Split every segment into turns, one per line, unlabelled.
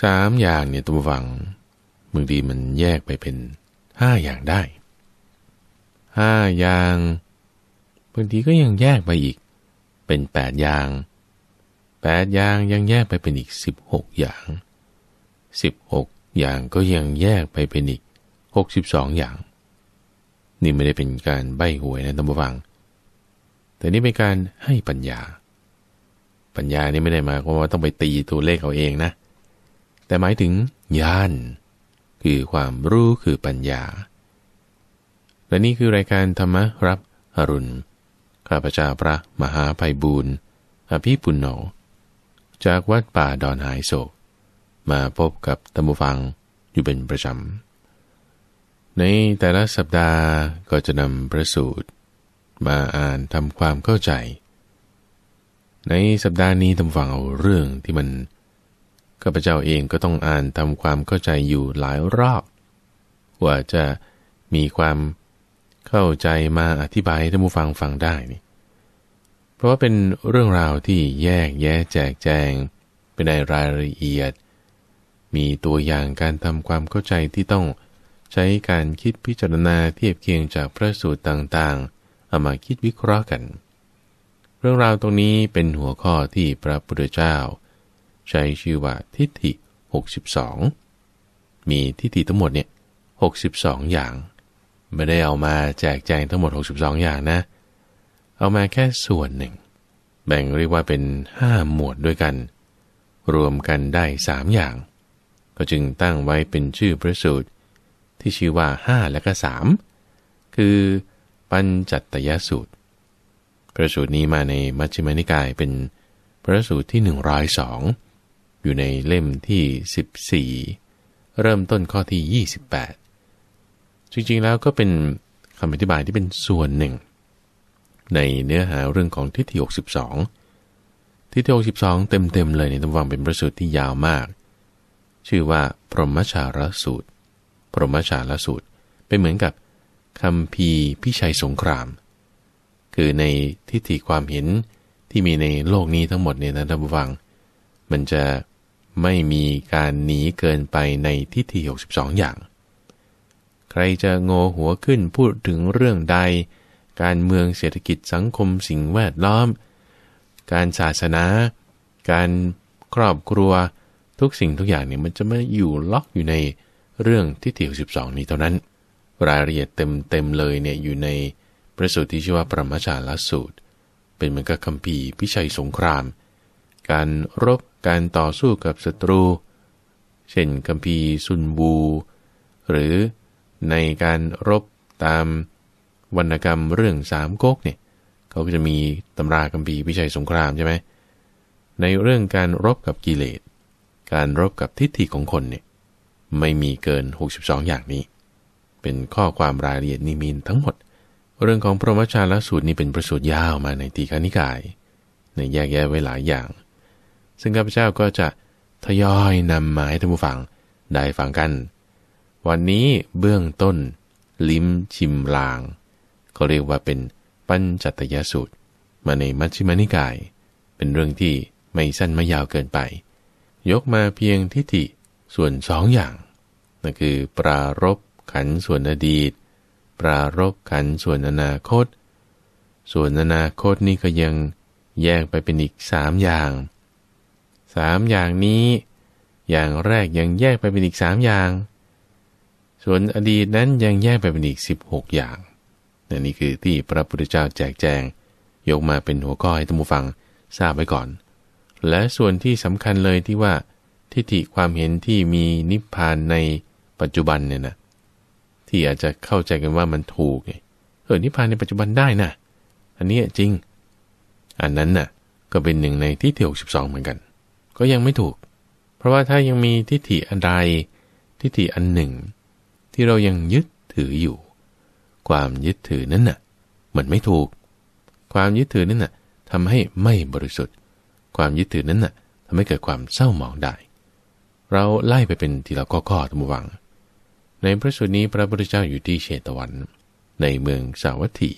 สามอย่างเนี่ยตัวฟังบางทีมันแยกไปเป็นห้าอย่างได้ ห้าอย่างบางทีก็ยังแยกไปอีก เป็นแปดอย่างแปดอย่างยังแยกไปเป็นอีกสิบหกอย่างสิบหกอย่างก็ยังแยกไปเป็นอีกหกสิบองอย่าง นี่ไม่ได้เป็นการใบ้หวยนะท่านผู้ฟัง แต่นี่เป็นการให้ปัญญา ปัญญานี่ไม่ได้มาเพราะว่าต้องไปตีตัวเลขเอาเองนะแต่หมายถึงญาณคือความรู้คือปัญญา และนี่คือรายการธรรมรับอรุณ ข้าพเจ้าพระมหาภัยบูรณ์ อภิปุณโญจากวัดป่าดอนหายโศกมาพบกับตัมบูฟังอยู่เป็นประจำในแต่ละสัปดาห์ก็จะนำพระสูตร มาอ่านทำความเข้าใจ ในสัปดาห์นี้ทำฟังเอาเรื่องที่มันข้าพเจ้าเองก็ต้องอ่านทำความเข้าใจอยู่หลายรอบว่าจะมีความเข้าใจมาอธิบายให้ท่านผู้ฟังฟังได้นี่เพราะว่าเป็นเรื่องราวที่แยกแยะแจกแจง เปในรายละเอียด มีตัวอย่างการทำความเข้าใจที่ต้องใช้การคิดพิจารณาเทียบเคียงจากพระสูตรต่างๆเอามาคิดวิเคราะห์กัน เรื่องราวตรงนี้เป็นหัวข้อที่พระพุทธเจ้าใช้ชื่อว่าทิฏฐิ62มีทิฏฐิทั้งหมดเนี่ย62 อย่าง ไม่ได้เอามาแจกแจงทั้งหมด 62 อย่างนะ เอามาแค่ส่วนหนึ่ง แบ่งเรียกว่าเป็น5หมวดด้วยกัน รวมกันได้สามอย่าง ก็จึงตั้งไว้เป็นชื่อพระสูตรที่ชื่อว่า 5 และก็ 3 คือปัญจัตตยสูตรพระสูตรนี้มาในมัชฌิมานิกายเป็นพระสูตรที่102อยู่ในเล่มที่ 14 เริ่มต้นข้อที่ 28 จริงๆแล้วก็เป็นคำอธิบายที่เป็นส่วนหนึ่ง ในเนื้อหาเรื่องของทิฏฐิ62 ทิฏฐิ62 เต็ม ๆ เลยในตำวังเป็นประสูตรที่ยาวมาก ชื่อว่าพรหมชาลสูตร พรหมชาลสูตรเป็นเหมือนกับคำพีพิชัยสงคราม คือในทิฏฐิความเห็นที่มีในโลกนี้ทั้งหมดเนี่ยนะท่านผู้ฟัง มันจะไม่มีการหนีเกินไปในทิฏฐิ62 อย่าง ใครจะโง่หัวขึ้นพูดถึงเรื่องใด การเมืองเศรษฐกิจสังคมสิ่งแวดล้อม การศาสนา การครอบครัว ทุกสิ่งทุกอย่างเนี่ยมันจะไม่อยู่ล็อกอยู่ในเรื่องทิฏฐิ62 นี้เท่านั้น รายละเอียดเต็มเต็มเลยเนี่ยอยู่ใน พระสูตรที่ชื่อว่าปรมชาลสูตร เป็นเหมือนกับคำพีพิชัยสงคราม การรบการต่อสู้กับศัตรู เช่น กัมพีซุนบู หรือในการรบตามวรรณกรรมเรื่องสามก๊กเนี่ยเขาก็จะมีตำรากัมพีวิชัยสงครามใช่ไหมในเรื่องการรบกับกิเลส การรบกับทิฏฐิของคนเนี่ยไม่มีเกิน 62 อย่างนี้ เป็นข้อความรายละเอียดนิมินทั้งหมด เรื่องของพระมชาลสูตรนี่เป็นประสูตรยาวมาในตีคานิกาย ในแยกแยะไว้หลายอย่างซึ่งข้าพเจ้าก็จะทยอยนำมาให้ท่านผู้ฟังได้ฟังกัน วันนี้เบื้องต้นลิ้มชิมลางก็เรียกว่าเป็นปัญจตยสูตรมาในมัชฌิมานิกาย เป็นเรื่องที่ไม่สั้นไม่ยาวเกินไป ยกมาเพียงทิฏฐิส่วนสองอย่างนั่นคือปรารบขันส่วนอดีตปรารบขันส่วนอนาคต ส่วนอนาคตนี่ก็ยังแยกไปเป็นอีกสามอย่างสามอย่างนี้ อย่างแรกยังแยกไปเป็นอีกสามอย่าง ส่วนอดีตนั้นยังแยกไปเป็นอีก 16 อย่างนนี่คือที่พระพุทธเจ้าแจกแจง ยกมาเป็นหัวข้อให้ท่านผู้ฟังทราบไว้ก่อน และส่วนที่สำคัญเลยที่ว่าทิฏฐิความเห็นที่มีนิพพานในปัจจุบันเนี่ยนะที่อาจจะเข้าใจกันว่ามันถูกเออนิพพานในปัจจุบันได้นะอันนี้จริง อันนั้นน่ะก็เป็นหนึ่งในที่ฐที่สิบสองเหมือนกันก็ยังไม่ถูก เพราะว่าถ้ายังมีทิฏฐิอันใดทิฏฐิอันหนึ่ง ที่เรายังยึดถืออยู่ ความยึดถือนั้นน่ะมันไม่ถูก ความยึดถือนั้นน่ะทำให้ไม่บริสุทธิ์ ความยึดถือนั้นน่ะทำให้เกิดความเศร้าหมองได้ เราไล่ไปเป็นทีละข้อข้อุ้หวัง ในพระสูตรนี้พระพุทธเจ้าอยู่ที่เชตวัน ในเมืองสาวัตถี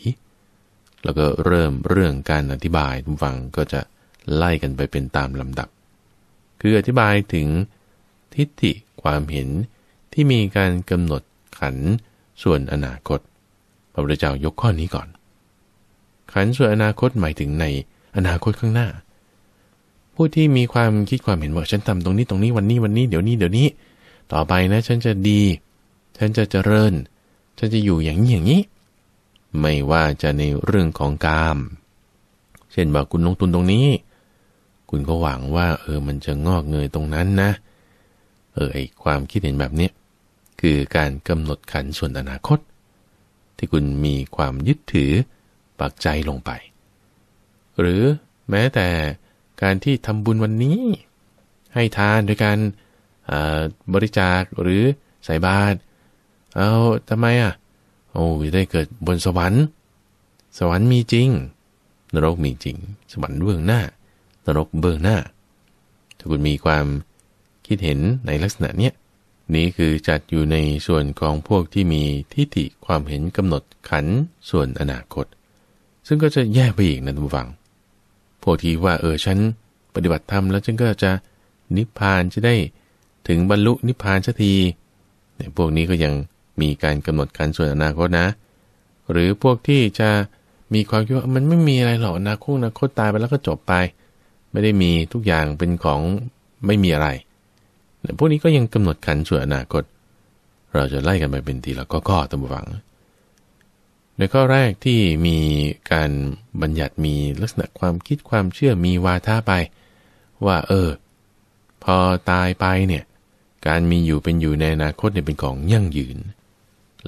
แล้วก็เริ่มเรื่องการอธิบายทุกวังก็จะไล่กันไปเป็นตามลำดับคืออธิบายถึงทิฏฐิความเห็นที่มีการกำหนดขันส่วนอนาคต พระพุทธเจ้ายกข้อนี้ก่อน ขันส่วนอนาคตหมายถึงในอนาคตข้างหน้า ผู้ที่มีความคิดความเห็นว่าฉันทำตรงนี้ตรงนี้วันนี้วันนี้เดี๋ยวนี้เดี๋ยวนี้ ต่อไปนะฉันจะดีฉันจะเจริญฉันจะอยู่อย่างนี้อย่างนี้ ไม่ว่าจะในเรื่องของกาม เช่นว่าคุณลงทุนตรงนี้คุณก็หวังว่าเออมันจะงอกเงยตรงนั้นนะเออไอความคิดเห็นแบบนี้คือการกำหนดขันส่วนอนาคต ที่คุณมีความยึดถือปักใจลงไป หรือแม้แต่การที่ทำบุญวันนี้ ให้ทานด้วยการบริจาคหรือใส่บาตรเอาทำไมอ่ะ โอ้ยได้เกิดบนสวรรค์ สวรรค์มีจริง นรกมีจริง สวรรค์เบื้องหน้านรกเบื้องหน้า ถ้าคุณมีความคิดเห็นในลักษณะเนี้ยนี้คือจัดอยู่ในส่วนของพวกที่มีทิฏฐิความเห็นกำหนดขันส่วนอนาคต ซึ่งก็จะแยกไปอีกนะทุกฝังพวกที่ว่าเออฉันปฏิบัติธรรมแล้วฉันก็จะนิพพานจะได้ถึงบรรลุนิพพานสักทีเนี่ยพวกนี้ก็ยังมีการกำหนดขันส่วนอนาคตนะ หรือพวกที่จะมีความคิดว่ามันไม่มีอะไรหรอกอนาคตอนาคตตายไปแล้วก็จบไปไม่ได้มีทุกอย่างเป็นของไม่มีอะไร พวกนี้ก็ยังกำหนดขันส่วนอนาคต เราจะไล่กันไปเป็นทีละข้อๆตามฝัง ในข้อแรกที่มีการบัญญัติมีลักษณะความคิดความเชื่อมีวาทะไป ว่าเออพอตายไปเนี่ยการมีอยู่เป็นอยู่ในอนาคตเนี่ยเป็นของยั่งยืน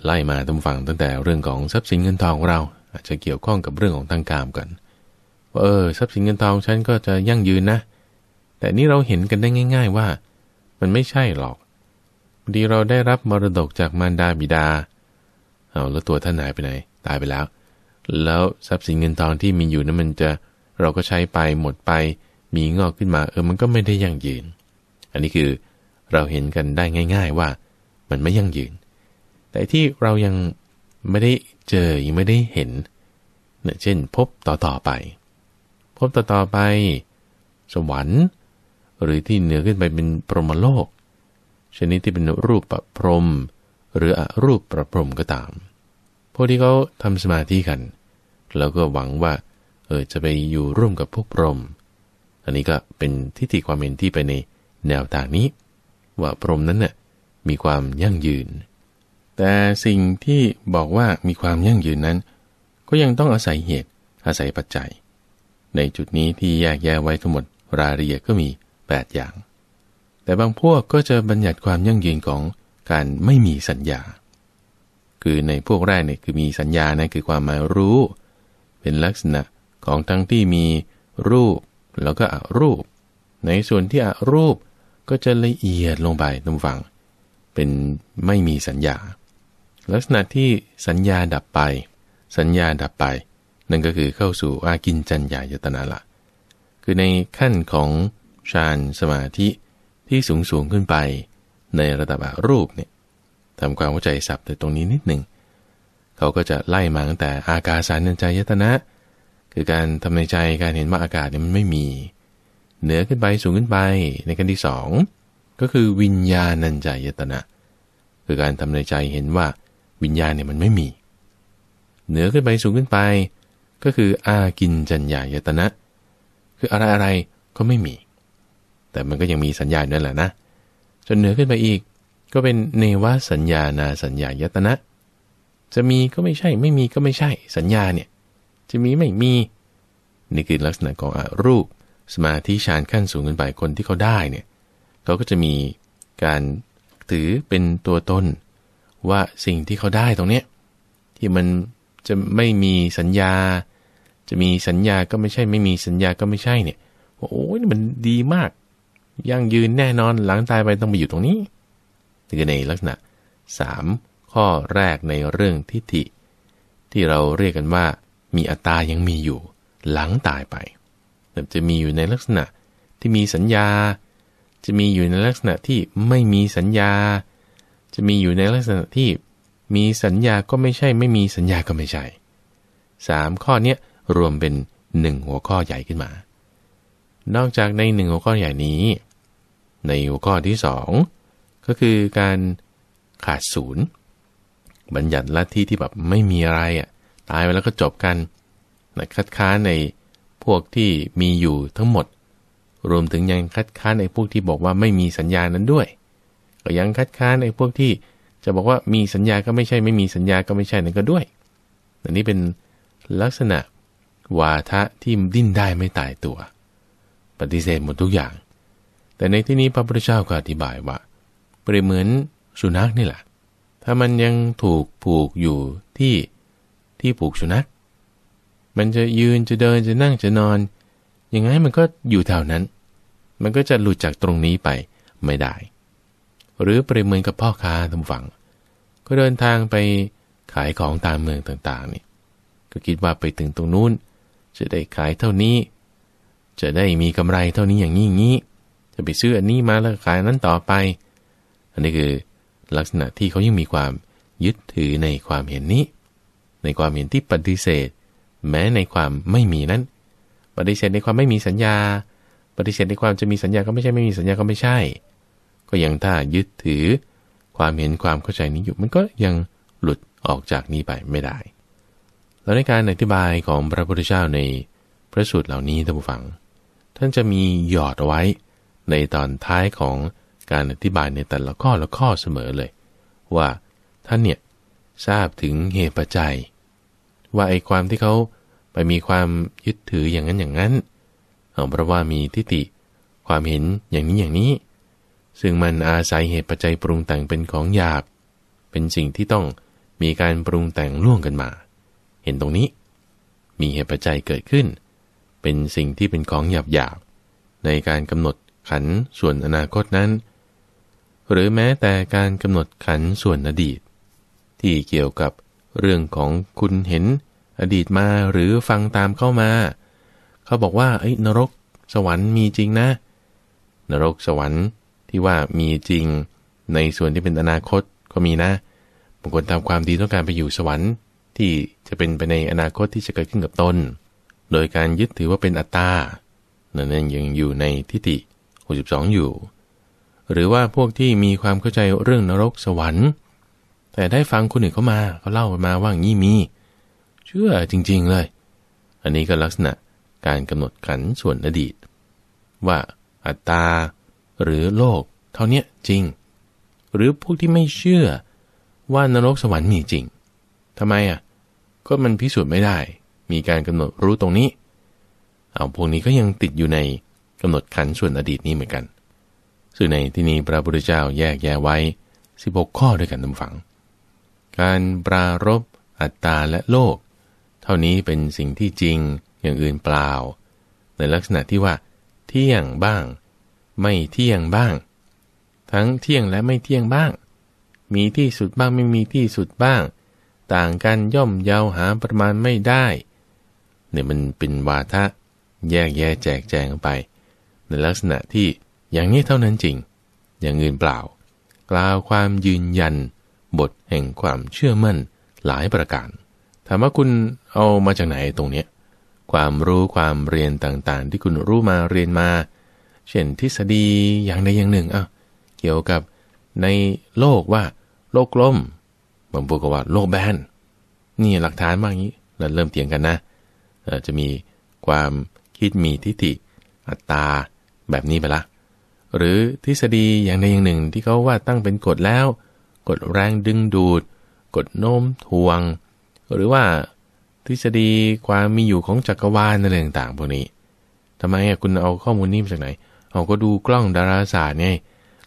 ไล่มาตามฝังตั้งแต่เรื่องของทรัพย์สินเงินทองของเรา อาจจะเกี่ยวข้องกับเรื่องของทางการกันาเออทรัพย์สินเงินทองฉันก็จะยั่งยืนนะ แต่นี่เราเห็นกันได้ง่าย ๆว่า มันไม่ใช่หรอกดีเราได้รับมรดกจากมารดาบิดา เอาแล้วตัวท่านหายไปไหนตายไปแล้ว แล้วทรัพย์สินเงินทองที่มีอยู่นั้นมันจะเราก็ใช้ไปหมดไปมีงอกขึ้นมา เออมันก็ไม่ได้ยั่งยืน อันนี้คือเราเห็นกันได้ง่าย ๆว่ามันไม่ยั่งยืน แต่ที่เรายังไม่ได้เจอยังไม่ได้เห็นเนะเช่นพบต่อๆไปพบต่ออไปสวรรค์ หรือที่เหนือขึ้นไปเป็นพรหมโลก ชนิดที่เป็นรูปประพรมหรืออรูปประพรมก็ตามพวกที่เขาทำสมาธิกัน แล้วก็หวังว่าเออจะไปอยู่ร่วมกับพวกพรหมอันนี้ก็เป็นทิฏฐิความเห็นที่ไปในแนวทางนี้ว่าพรหมนั้นน่ยมีความยั่งยืน แต่สิ่งที่บอกว่ามีความยั่งยืนนั้น ก็ยังต้องอาศัยเหตุอาศัยปัจจัยในจุดนี้ที่แยกแยะไว้ทั้งหมดรายละเอียดก็มี 8 อย่าง แต่บางพวกก็จะบัญญัติความยั่งยืนของการไม่มีสัญญา คือในพวกแรกเนี่ยคือมีสัญญานะคือความหมายรู้ เป็นลักษณะของทั้งที่มีรูปแล้วก็อรูป ในส่วนที่อรูปก็จะละเอียดลงไปตรงฝั่งเป็นไม่มีสัญญา ลักษณะที่สัญญาดับไป สัญญาดับไปนั่นก็คือเข้าสู่อากินจัญญายตนะละ คือในขั้นของฌานสมาธิที่สูงสูงขึ้นไป ในระดับรูปเนี่ยทำความเข้าใจสับแต่ตรงนี้นิดหนึ่ง เขาก็จะไล่มาตั้งแต่อากาสานัญจายตนะ คือการทำในใจการเห็นว่าอากาศเนี่ยมันไม่มี เหนือขึ้นไปสูงขึ้นไปในขั้นที่สองก็คือวิญญาณัญจายตนะ คือการทำในใจเห็นว่าวิญญาณเนี่ยมันไม่มี เหนือขึ้นไปสูงขึ้นไปก็คืออากินจัญญายตนะ คืออะไรอะไรก็ไม่มี แต่มันก็ยังมีสัญญานั่นแหละนะจนเหนือขึ้นไปอีก ก็เป็น เนวสัญญานาสัญญายตนะ จะมีก็ไม่ใช่ไม่มีก็ไม่ใช่สัญญาเนี่ย จะมีไม่มี นี่คือลักษณะของอรูปสมาธิฌานขั้นสูงขึ้นไปคนที่เขาได้เนี่ยเขาก็จะมีการถือเป็นตัวตนว่าสิ่งที่เขาได้ตรงเนี้ยที่มันจะไม่มีสัญญา จะมีสัญญาก็ไม่ใช่ ไม่มีสัญญาก็ไม่ใช่เนี่ยโอ้ยมันดีมาก ยั่งยืนแน่นอนหลังตายไปต้องไปอยู่ตรงนี้นี่คือในลักษณะ3ข้อแรกในเรื่องทิฏฐิ ที่เราเรียกกันว่า มีอัตตายังมีอยู่หลังตายไปจะมีอยู่ในลักษณะที่มีสัญญา จะมีอยู่ในลักษณะที่ไม่มีสัญญา จะมีอยู่ในลักษณะที่มีสัญญาก็ไม่ใช่ไม่มีสัญญาก็ไม่ใช่สามข้อ เนี้ยรวมเป็นหนึ่งหัวข้อใหญ่ขึ้นมา นอกจากในหนึ่งหัวข้อใหญ่นี้ ในหัวข้อที่สองก็คือการขาดศูนย์บัญญัติลัทธิที่แบบไม่มีอะไรอ่ะตายไปแล้วก็จบกันนะคัดค้านในพวกที่มีอยู่ทั้งหมด รวมถึงยังคัดค้านในพวกที่บอกว่าไม่มีสัญญานั้นด้วย ก็ยังคัดค้านในพวกที่จะบอกว่ามีสัญญาก็ไม่ใช่ไม่มีสัญญาก็ไม่ใช่นั่นก็ด้วยอันนี้เป็นลักษณะวาทะที่ดิ้นได้ไม่ตายตัว ปฏิเสธหมดทุกอย่าง แต่ในที่นี้พระพุทธเจ้าก็อธิบายว่า เปรียบเหมือนสุนัขนี่แหละ ถ้ามันยังถูกผูกอยู่ที่ที่ผูกสุนัขมันจะยืนจะเดินจะนั่งจะนอน อยังไง มันก็อยู่แถวนั้น มันก็จะหลุดจากตรงนี้ไปไม่ได้หรือปริเหมือนกับพ่อค้าทำฝังก็เดินทางไปขายของตามเมืองต่างๆนี่ก็คิดว่าไปถึงตรงนู้น จะได้ขายเท่านี้ จะได้มีกำไรเท่านี้อย่างนี้อย่างนี้จะไปซื้ออันนี้มาแล้วขายนั้นต่อไป อันนี้คือลักษณะที่เขายังมีความยึดถือในความเห็นนี้ ในความเห็นที่ปฏิเสธ แม้ในความไม่มีนั้น ปฏิเสธในความไม่มีสัญญา ปฏิเสธในความจะมีสัญญาก็ไม่ใช่ไม่มีสัญญาก็ไม่ใช่ก็ยังถ้ายึดถือความเห็นความเข้าใจนี้อยู่มันก็ยังหลุดออกจากนี้ไปไม่ได้ แล้วในการอธิบายของพระพุทธเจ้าในพระสูตรเหล่านี้ท่านผู้ฟังท่านจะมีหยอดไว้ในตอนท้ายของการอธิบายในแต่ละข้อละข้อเสมอเลย ว่าท่านเนี่ยทราบถึงเหตุปัจจัย ว่าไอ้ความที่เขาไปมีความยึดถืออย่างนั้นอย่างนั้นเพราะว่ามีทิฏฐิความเห็นอย่างนี้อย่างนี้ซึ่งมันอาศัยเหตุปัจจัยปรุงแต่งเป็นของหยาบ เป็นสิ่งที่ต้องมีการปรุงแต่งล่วงกันมา เห็นตรงนี้ มีเหตุปัจจัยเกิดขึ้น เป็นสิ่งที่เป็นของหยาบหยาบในการกำหนดขันส่วนอนาคตนั้น หรือแม้แต่การกำหนดขันส่วนอดีต ที่เกี่ยวกับเรื่องของคุณเห็นอดีตมาหรือฟังตามเข้ามา เขาบอกว่าไอ้นรกสวรรค์มีจริงนะนรกสวรรค์ที่ว่ามีจริงในส่วนที่เป็นอนาคตก็มีนะบางคนทำความดีต้องการไปอยู่สวรรค์ ที่จะเป็นไปในอนาคตที่จะเกิดขึ้นกับตนโดยการยึดถือว่าเป็นอัตตานี่นยังอยู่ในทิฏฐิ62อยู่ หรือว่าพวกที่มีความเข้าใจเรื่องนรกสวรรค์ แต่ได้ฟังคนอื่นเขามาเขาเล่ามาว่างี้มีเชื่อจริงๆเลย อันนี้ก็ลักษณะการกำหนดขันส่วนอดีต ว่าอัตตาหรือโลกเท่านี้จริง หรือพวกที่ไม่เชื่อว่านรกสวรรค์มีจริงทำไมอ่ะก็มันพิสูจน์ไม่ได้ มีการกำหนดรู้ตรงนี้ เอาพวกนี้ก็ยังติดอยู่ในกำหนดขันส่วนอดีตนี้เหมือนกันซึ่งในที่นี้พระพุทธเจ้าแยกแยะไว้ 16 ข้อด้วยกันทั้งฝัง การปรารบอัตตา และโลก เท่านี้เป็นสิ่งที่จริงอย่างอื่นเปล่า ในลักษณะที่ว่าเที่ยงบ้างไม่เที่ยงบ้าง ทั้งเที่ยงและไม่เที่ยงบ้าง มีที่สุดบ้างไม่มีที่สุดบ้าง ต่างกันย่อมเยาวหาประมาณไม่ได้เนี่ยมันเป็นวาทะแยกแยะแจกแจงไป ในลักษณะที่ อย่างนี้เท่านั้นจริง อย่างอื่นเปล่า กล่าวความยืนยัน บทแห่งความเชื่อมั่นหลายประการถามว่าคุณเอามาจากไหนตรงเนี้ความรู้ความเรียนต่างๆ ที่คุณรู้มาเรียนมาเช่นทฤษฎีอย่างใดอย่างหนึ่งอ่ะเกี่ยวกับในโลกว่าโลกกลมบางพวกก็ว่าโลกแบน นี่หลักฐานมากอย่างนี้ เราเริ่มเถียงกันนะจะมีความคิดมีทิฏฐิอัตตาแบบนี้ไปละ หรือทฤษฎีอย่างใดอย่างหนึ่งที่เขาว่าตั้งเป็นกฎแล้วกฎแรงดึงดูดกฎโน้มถ่วง หรือว่าทฤษฎีความมีอยู่ของจักรวาลอะไรต่างๆพวกนี้ทำไมคุณเอาข้อมูลนี้มาจากไหนเขาก็ดูกล้องดาราศาสตร์ไง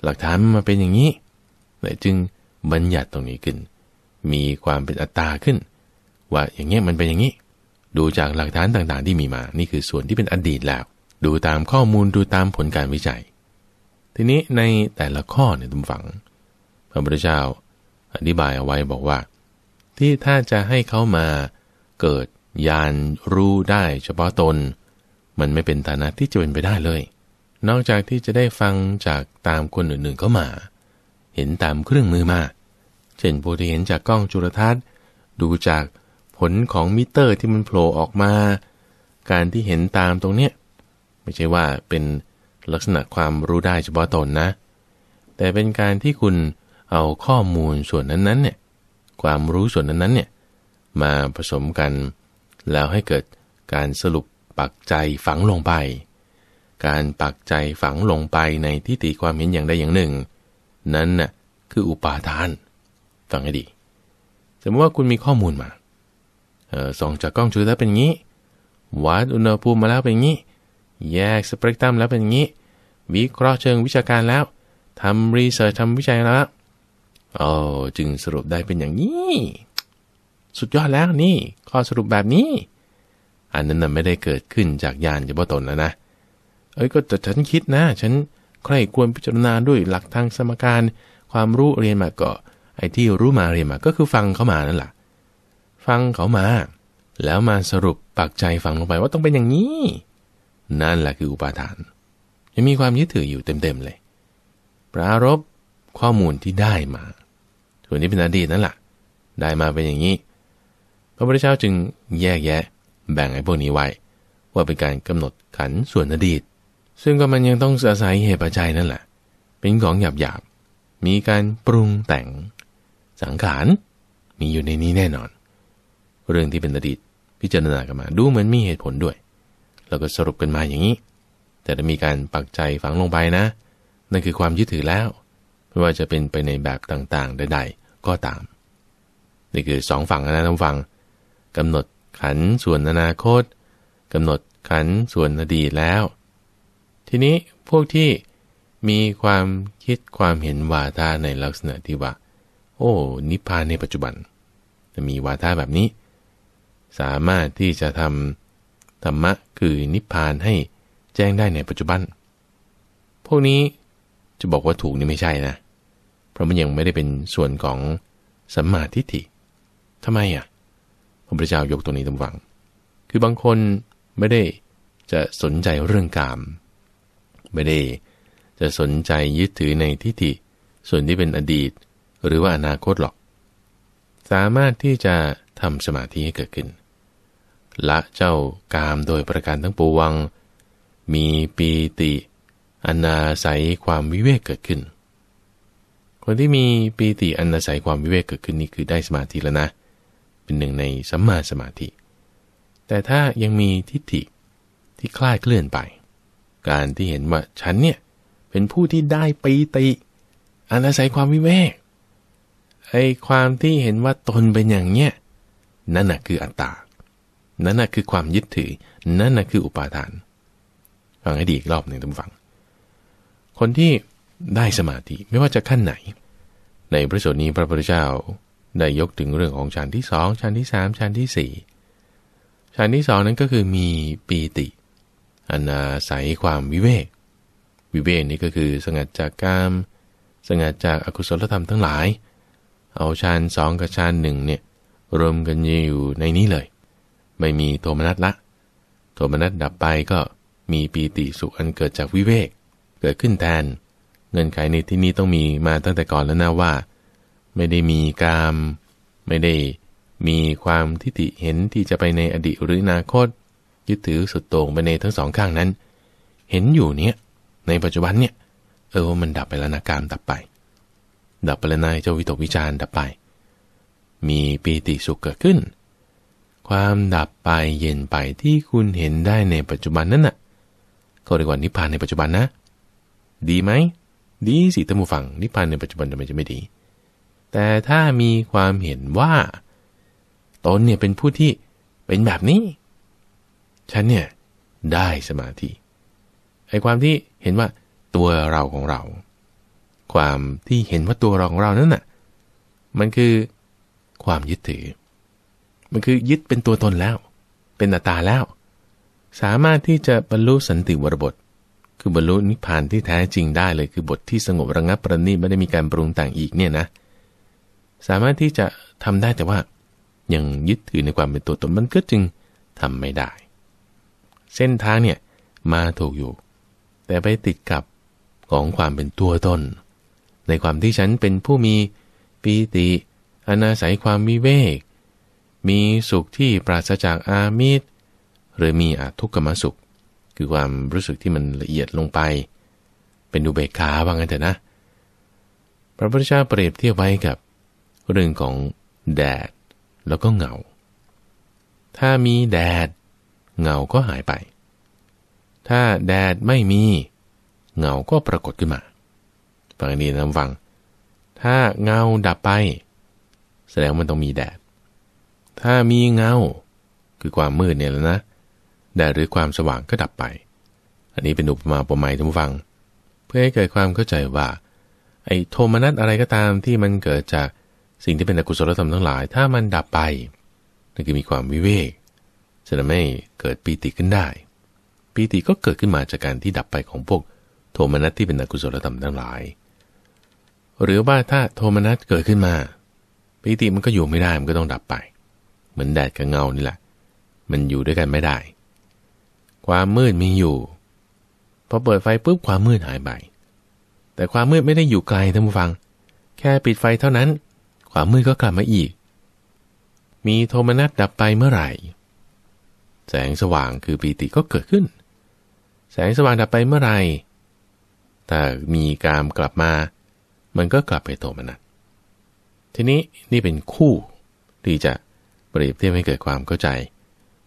หลักฐานมันเป็นอย่างนี้จึงบัญญัติตรงนี้ขึ้น มีความเป็นอัตตาขึ้น ว่าอย่างเงี้ยมันเป็นอย่างนี้ ดูจากหลักฐานต่างๆที่มีมา นี่คือส่วนที่เป็นอดีตแล้ว ดูตามข้อมูลดูตามผลการวิจัย ทีนี้ในแต่ละข้อเนี่ยตุมฝังพระพุทธเจ้าอธิบายเอาไว้บอกว่า ที่ถ้าจะให้เขามาเกิดยานรู้ได้เฉพาะตน มันไม่เป็นฐานะที่จะเป็นไปได้เลยนอกจากที่จะได้ฟังจากตามคนอื่นๆเข้ามา เห็นตามเครื่องมือมา เช่นผู้ที่เห็นจากกล้องจุลทรรศน์ ดูจากผลของมิเตอร์ที่มันโผล่ออกมา การที่เห็นตามตรงเนี้ยไม่ใช่ว่าเป็นลักษณะความรู้ได้เฉพาะตนนะ แต่เป็นการที่คุณเอาข้อมูลส่วนนั้นๆเนี่ย ความรู้ส่วนนั้นๆเนี่ย มาผสมกัน แล้วให้เกิดการสรุปปักใจฝังลงไปการปักใจฝังลงไปในทิฏฐิความเห็นอย่างใดอย่างหนึ่ง นั้นน่ะคืออุปาทานฟังให้ดีสมมติว่าคุณมีข้อมูลมาเออส่องจากกล้องชูแล้วเป็นงี้วัดอุณหภูมิมาแล้วเป็นงี้แยกสเปกตรัมแล้วเป็นงี้ วิเคราะห์เชิงวิชาการแล้วทำรีเสิร์ชทำวิจัยแล้วโอ้จึงสรุปได้เป็นอย่างนี้ สุดยอดแล้วนี่ข้อสรุปแบบนี้ อันนั้นน่ะไม่ได้เกิดขึ้นจากยานเฉพาะตนแล้วนะเอ้ยก็แต่ฉันคิดนะฉันใครควรพิจารณาด้วยหลักทางสมการความรู้เรียนมาก็ไอ้ที่รู้มาเรียนมา ก็คือฟังเขามานั่นแหละฟังเขามา แล้วมาสรุปปักใจฟังลงไปว่าต้องเป็นอย่างนี้ นั่นแหละคืออุปาทานยังมีความยึดถืออยู่เต็มๆเลย ปรารบข้อมูลที่ได้มาส่วนนี้เป็นอดีตนั่นแหละได้มาเป็นอย่างนี้พระพุทธเจ้าจึงแยกแยะ แบ่งไอ้พวกนี้ไว้ ว่าเป็นการกำหนดขันส่วนอดีตซึ่งก็มันยังต้องอาศัยเหตุปัจจัยนั่นแหละ เป็นของหยาบหยาบ มีการปรุงแต่ง สังขาร มีอยู่ในนี้แน่นอน เรื่องที่เป็นอดีตพิจารณากันมา ดูเหมือนมีเหตุผลด้วย แล้วก็สรุปกันมาอย่างนี้ แต่ถ้ามีการปักใจฝังลงไปนะ นั่นคือความยึดถือแล้ว ไม่ว่าจะเป็นไปในแบบต่าง ๆ ใด ๆ ก็ตาม นี่คือสองฝั่งนะท่านฟังกำหนดขันส่วนอนาคตกำหนดขันส่วนอดีตแล้วทีนี้พวกที่มีความคิดความเห็นวาทาในลักษณะที่ว่า โอ้ นิพพานในปัจจุบัน จะมีวาทาแบบนี้ สามารถที่จะทำธรรมะคือนิพพานให้แจ้งได้ในปัจจุบัน พวกนี้จะบอกว่าถูกนี่ไม่ใช่นะ เพราะมันยังไม่ได้เป็นส่วนของสัมมาทิฏฐิทำไมอ่ะพระพุทธเจ้ายกตัวนี้ตำวัง คือบางคนไม่ได้จะสนใจเรื่องกามไม่ได้จะสนใจยึดถือในทิฏฐิส่วนที่เป็นอดีตหรือว่าอนาคตหรอก สามารถที่จะทำสมาธิให้เกิดขึ้นละเจ้ากามโดยประการทั้งปวงมีปีติ อนาศัยความวิเวกเกิดขึ้น คนที่มีปีติอนาศัยความวิเวกเกิดขึ้นนี่คือได้สมาธิแล้วนะเป็นหนึ่งในสัมมาสมาธิ แต่ถ้ายังมีทิฏฐิที่คลาดเคลื่อนไปการที่เห็นว่าฉันเนี่ยเป็นผู้ที่ได้ปีติ อันอาศัยความวิเวกไอ้ความที่เห็นว่าตนเป็นอย่างเนี้ยนั่นน่ะคืออัตตา นั่นน่ะคือความยึดถือ นั่นน่ะคืออุปาทานฟังให้ดีอีกรอบหนึ่งท่านฟัง คนที่ได้สมาธิไม่ว่าจะขั้นไหน ในพระสูตรนี้พระพุทธเจ้า ได้ยกถึงเรื่องของฌานที่สองฌานที่สามฌานที่สี่ฌานที่สองนั้นก็คือมีปีติอันอาศัยความวิเวก วิเวกนี้ก็คือสงัดจากกาม สงัดจากอากุศลธรรมทั้งหลาย เอาฌานสองกับฌานหนึ่งเนี่ยรวมกันอยู่ในนี้เลย ไม่มีโทมนัสละ โทมนัสดับไปก็มีปีติสุขอันเกิดจากวิเวก เกิดขึ้นแทน เงินไขในที่นี้ต้องมีมาตั้งแต่ก่อนแล้วนะว่า ไม่ได้มีกาม ไม่ได้มีความทิฏฐิเห็นที่จะไปในอดีตหรืออนาคตยึดถือสุดโต่งไปในทั้งสองข้างนั้น เห็นอยู่เนี้ยในปัจจุบันเนี่ยเออมันดับไปแล้วนะกามดับไป ดับไปแล้วนายเจ้าวิตกวิจารดับไป มีปีติสุขเกิดขึ้น ความดับไปเย็นไปที่คุณเห็นได้ในปัจจุบันนั้นน่ะก็เรียกว่านิพพานในปัจจุบันนะ ดีไหมดีสิท่านผู้ฟังนิพพานในปัจจุบันทำไมจะไม่ดี แต่ถ้ามีความเห็นว่าตนเนี่ยเป็นผู้ที่เป็นแบบนี้ฉันเนี่ยได้สมาธิ ไอ้ความที่เห็นว่าตัวเราของเรา ความที่เห็นว่าตัวเราของเรานั้นน่ะ มันคือความยึดถือ มันคือยึดเป็นตัวตนแล้ว เป็นอัตตาแล้ว สามารถที่จะบรรลุสันติวรบท คือบรรลุนิพพานที่แท้จริงได้เลย คือบทที่สงบระงับประณีไม่ได้มีการปรุงแต่งอีกเนี่ยนะ สามารถที่จะทำได้แต่ว่ายังยึดถือในความเป็นตัวตนมันก็จึงทำไม่ได้เส้นทางเนี่ย มาถูกอยู่ แต่ไปติดกับ ของความเป็นตัวตน ในความที่ฉันเป็นผู้มีปีติอนาศัยความวิเวก มีสุขที่ปราศจากอามิตรหรือมีอาทุกขมสุข คือความรู้สึกที่มันละเอียดลงไป เป็นอุเบกขาว่างั้นเถอะนะ พระพุทธเจ้าเปรียบเทียบไว้กับเรื่องของแดดแล้วก็เงา ถ้ามีแดดเงาก็หายไป ถ้าแดดไม่มีเงาก็ปรากฏขึ้นมาฟังดีนะฟัง ถ้าเงาดับไป แสดงมันต้องมีแดด ถ้ามีเงาคือความมืดเนี่ยแล้วนะแดดหรือความสว่างก็ดับไป อันนี้เป็นอุปมาอุปไมยท่านฟัง เพื่อให้เกิดความเข้าใจว่า ไอ้โทมนัส อะไรก็ตามที่มันเกิดจากสิ่งที่เป็นอกุศลธรรมทั้งหลาย ถ้ามันดับไป นั่นคือมีความวิเวกจะทำให้เกิดปีติขึ้นได้ ปีติก็เกิดขึ้นมาจากการที่ดับไปของพวกโทมนัสที่เป็นอกุศลธรรมทั้งหลาย หรือว่าถ้าโทมนัสเกิดขึ้นมา ปีติมันก็อยู่ไม่ได้มันก็ต้องดับไป เหมือนแดดกับเงานี่แหละ มันอยู่ด้วยกันไม่ได้ ความมืดมีอยู่ พอเปิดไฟปุ๊บความมืดหายไป แต่ความมืดไม่ได้อยู่ไกลท่านผู้ฟัง แค่ปิดไฟเท่านั้น ความมืดก็กลับมาอีก มีโทมนัสดับไปเมื่อไหร่แสงสว่างคือปีติก็เกิดขึ้น แสงสว่างดับไปเมื่อไหร่ถ้ามีกามกลับมา มันก็กลับไปโทมนัสทีนี้นี่เป็นคู่ที่จะเปรียบเทียบให้เกิดความเข้าใจ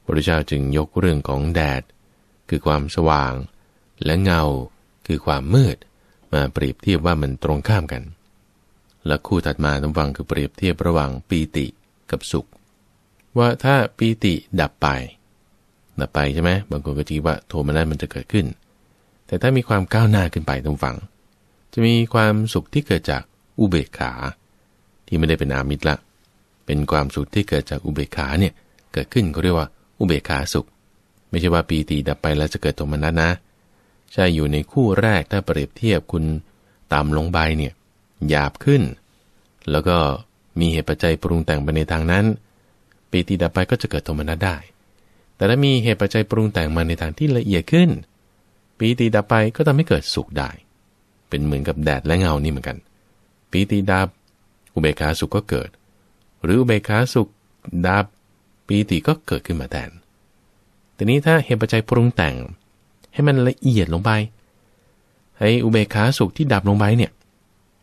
พระเจ้าจึงยกเรื่องของแดด คือความสว่าง และเงาคือความมืด มาเปรียบเทียบว่ามันตรงข้ามกัน และคู่ถัดมาท้งวังคือเปรียบเทียบระหว่างปีติกับสุข ว่าถ้าปีติดับไปนะไปใช่ไหมบางคนก็คิดว่าโทมนัสมันจะเกิดขึ้น แต่ถ้ามีความก้าวหน้าขึ้นไปตรงฝั่งจะมีความสุขที่เกิดจากอุเบกขา ที่ไม่ได้เป็นอามิตรละ เป็นความสุขที่เกิดจากอุเบกขาเนี่ยเกิดขึ้นเขาเรียกว่าอุเบกขาสุข ไม่ใช่ว่า ปีตีดับไปแล้วจะเกิดโทมนัสนะ ใช่อยู่ในคู่แรกถ้าเปรียบเทียบคุณตามลงใบเนี่ยหยาบขึ้น แล้วก็มีเหตุปัจจัยปรุงแต่งไปในทางนั้น ปีติดับไปก็จะเกิดโทมนัสได้แต่ถ้ามีเหตุปัจจัยปรุงแต่งมาในทางที่ละเอียดขึ้นปีติดับไปก็ทำให้เกิดสุขได้ เป็นเหมือนกับแดดและเงานี่เหมือนกันปีติดับอุเบกขาสุขก็เกิด หรืออุเบกขาสุขดับปีติก็เกิดขึ้นมาแทนแต่นี้ถ้าเหตุปัจจัยปรุงแต่งให้มันละเอียดลงไป ให้อุเบกขาสุขที่ดับลงไปเนี่ย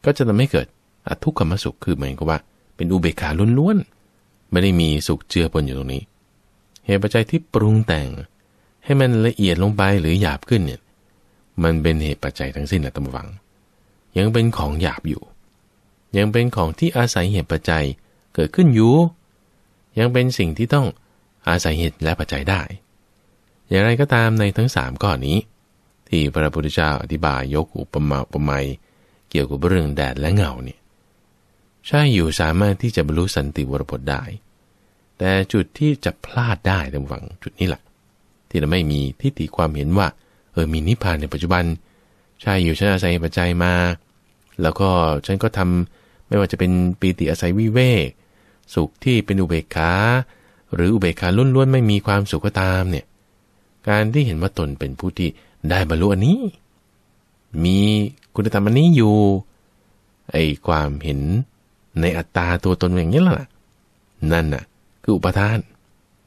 ก็จะทำให้เกิดอทุกขมสุขคือหมายความว่า เป็นอุเบกขาล้วนๆไม่ได้มีสุขเจือปนอยู่ตรงนี้เหตุปัจจัยที่ปรุงแต่งให้มันละเอียดลงไปหรือหยาบขึ้นเนี่ยมันเป็นเหตุปัจจัยทั้งสิ้นนะตมวัง ยังเป็นของหยาบอยู่ ยังเป็นของที่อาศัยเหตุปัจจัยเกิดขึ้นอยู่ ยังเป็นสิ่งที่ต้องอาศัยเหตุและปัจจัยได้ อย่างไรก็ตามในทั้งสามข้อนี้ ที่พระพุทธเจ้าอธิบายยกอุปมาอุปไมยเกี่ยวกับเรื่องแดดและเงาเนี่ยใช่อยู่สามารถที่จะบรรลุสันติวรพจน์ได้แต่ จุดที่จะพลาดได้ท่านฟังจุดนี้แหละที่เราไม่มีทิฏฐิความเห็นว่า เออมีนิพพานในปัจจุบัน ใช่อยู่ฉันอาศัยปัจจัยมา แล้วก็ฉันก็ทำไม่ว่าจะเป็นปีติอาศัยวิเวกสุขที่เป็นอุเบกขาหรืออุเบกขาล้วนๆไม่มีความสุขก็ตามเนี่ยการที่เห็นว่าตนเป็นผู้ที่ได้บรรลุอันนี้ มีคุณธรรมอันนี้อยู่ ไอความเห็นในอัตตาตัวตนอย่างนี้ล่ะนั่นน่ะคืออุปทาน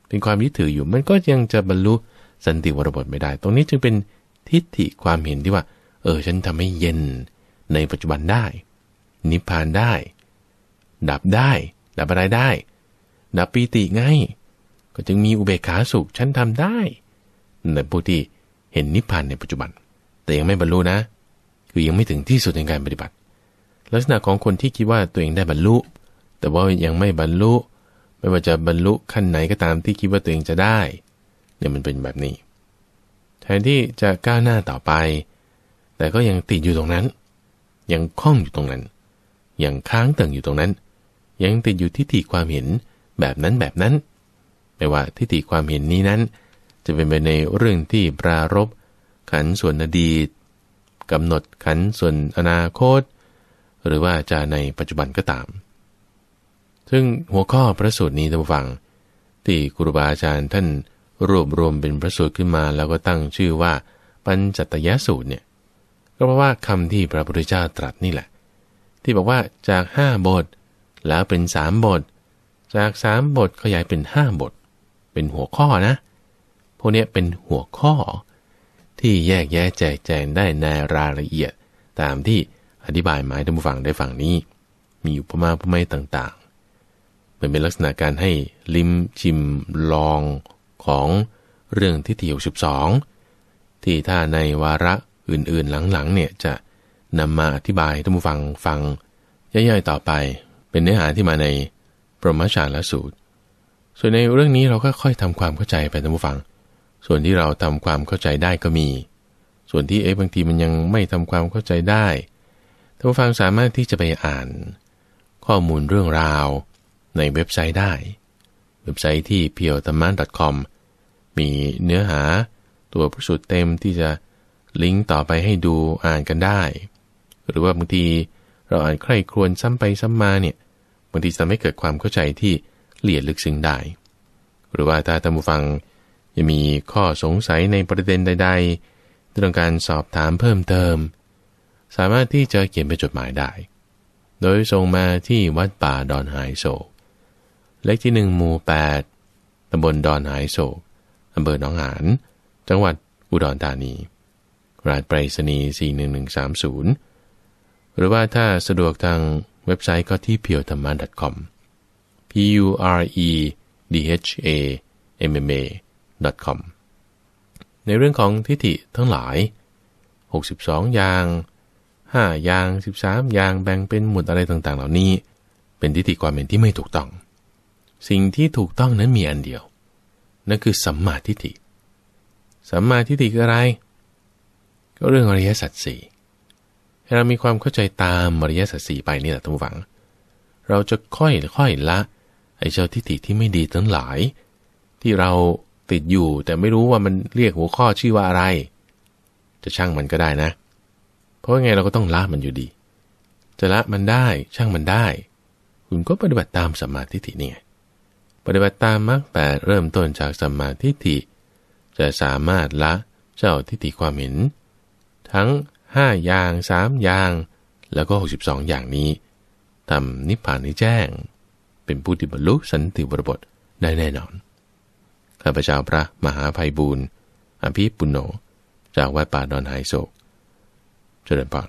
เป็นความยึดถืออยู่มันก็ยังจะบรรลุสันติวรบทไม่ได้ ตรงนี้จึงเป็นทิฏฐิความเห็นที่ว่า เออ ฉันทำให้เย็นในปัจจุบันได้ นิพพานได้ ดับได้ ดับอะไรได้ ดับปีติไงก็จึงมีอุเบกขาสุขฉันทำได้ในผู้ที่เห็นนิพพานในปัจจุบัน แต่ยังไม่บรรลุนะ คือยังไม่ถึงที่สุดในการปฏิบัติ ลักษณะของคนที่คิดว่าตัวเองได้บรรลุ แต่ว่ายังไม่บรรลุไม่ว่าจะบรรลุขั้นไหนก็ตามที่คิดว่าตัวเองจะได้เนี่ยมันเป็นแบบนี้ แทนที่จะก้าวหน้าต่อไป แต่ก็ยังติดอยู่ตรงนั้น ยังคล้องอยู่ตรงนั้นยังค้างเติ่งอยู่ตรงนั้น ยังติดอยู่ที่ติความเห็นแบบนั้นแบบนั้นไม่ว่าที่ติความเห็นนี้นั้น จะเป็นไปในเรื่องที่ปรารบขันส่วนอดีตกำหนดขันส่วนอนาคต หรือว่าจะในปัจจุบันก็ตามซึ่งหัวข้อพระสูตรนี้ท่านฟัง ที่ครูบาอาจารย์ท่านรวบรวมเป็นพระสูตรขึ้นมาแล้วก็ตั้งชื่อว่าปัญจตยสูตรเนี่ย ก็เพราะว่าคำที่พระพุทธเจ้าตรัสนี่แหละ ที่บอกว่าจากห้าบทแล้วเป็นสามบท จากสามบทขยายเป็นห้าบท เป็นหัวข้อนะ พวกนี้เป็นหัวข้อที่แยกแยะแจกแจงได้ในรายละเอียด ตามที่อธิบายหมายท่านผู้ฟังได้ฟังนี้ มีอุปมาอุปไมยต่างันเป็นลักษณะการให้ลิ้มชิม ลอง ของเรื่องที่ที่อ2ที่ถ้าในวาระอื่นๆหลังๆเนี่ยจะนำมาอธิบายท่านผู้ฟังฟังย่อยๆต่อไป เป็นเนื้อหาที่มาในประมาชาและสูตร ส่วนในเรื่องนี้เราก็ค่อยทำความเข้าใจไปท่านผู้ฟัง ส่วนที่เราทำความเข้าใจได้ก็มี ส่วนที่เอ๊ะบางทีมันยังไม่ทำความเข้าใจได้ท่านผู้ฟังสามารถที่จะไปอ่านข้อมูลเรื่องราวในเว็บไซต์ได้เว็บไซต์ที่ p i o t h a m a n c o m มีเนื้อหาตัวพระสูตรเต็มที่จะลิงก์ต่อไปให้ดูอ่านกันได้ หรือว่าบางทีเราอ่านใคร่ครวญซ้ำไปซ้ำมาเนี่ยบางทีจะทำให้เกิดความเข้าใจที่ละเอียดลึกซึ้งได้ หรือว่าถ้าท่านผู้ฟังยังมีข้อสงสัยในประเด็นใดๆต้องการสอบถามเพิ่มเติม สามารถที่จะเขียนเป็นจดหมายได้ โดยส่งมาที่วัดป่าดอนหายโศกเลขที่หนึ่งหมู่แปดตำบลดอนหายโศก อำเภอหนองหาน จังหวัดอุดรธานี รหัสไปรษณีย์41130หรือว่าถ้าสะดวกทางเว็บไซต์ก็ที่เพียวธรรมะ .com p u r e d h a m m a com ในเรื่องของทิฏฐิทั้งหลาย 62อย่าง 5 อย่าง 13อย่าง แบ่งเป็นหมวดอะไรต่างๆ เหล่านี้ เป็นทิฏฐิความเห็นที่ไม่ถูกต้องสิ่งที่ถูกต้องนั้นมีอันเดียว นั่นคือสัมมาทิฏฐิ สัมมาทิฏฐิคืออะไร ก็เรื่องอริยสัจสี่เรามีความเข้าใจตาม อริยสัจสี่ไปนี่แหละท่านฟัง เราจะค่อยค่อยละไอ้เจ้าทิฏฐิที่ไม่ดีทั้งหลาย ที่เราติดอยู่แต่ไม่รู้ว่ามันเรียกหัวข้อชื่อว่าอะไร จะช่างมันก็ได้นะ เพราะไงเราก็ต้องละมันอยู่ดี จะละมันได้ ช่างมันได้ คุณก็ปฏิบัติตามสัมมาทิฏฐินี่ยปฏิบัติตามมรรคแปดเริ่มต้นจากสัมมาทิฏฐิจะสามารถละเจ้าทิฏฐิความเห็น ทั้ง5อย่าง3อย่างแล้วก็62 อย่างนี้ ทำนิพพานให้แจ้ง เป็นผู้ที่บรรลุสันติบรบทได้แน่นอนข้าพเจ้าพระมหาภัยบูรณ์อภิปุโนจากวัดป่าดอนไฮโศกเจริญพร